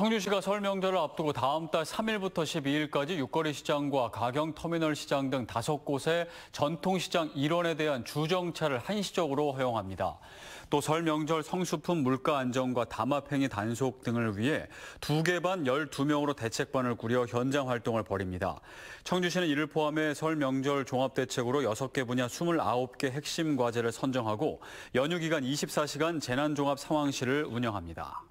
청주시가 설 명절을 앞두고 다음 달 3일부터 12일까지 육거리 시장과 가경 터미널 시장 등 다섯 곳의 전통시장 일원에 대한 주정차를 한시적으로 허용합니다. 또 설 명절 성수품 물가 안정과 담합행위 단속 등을 위해 두개반 12명으로 대책반을 꾸려 현장 활동을 벌입니다. 청주시는 이를 포함해 설 명절 종합대책으로 6개 분야 29개 핵심 과제를 선정하고 연휴 기간 24시간 재난종합 상황실을 운영합니다.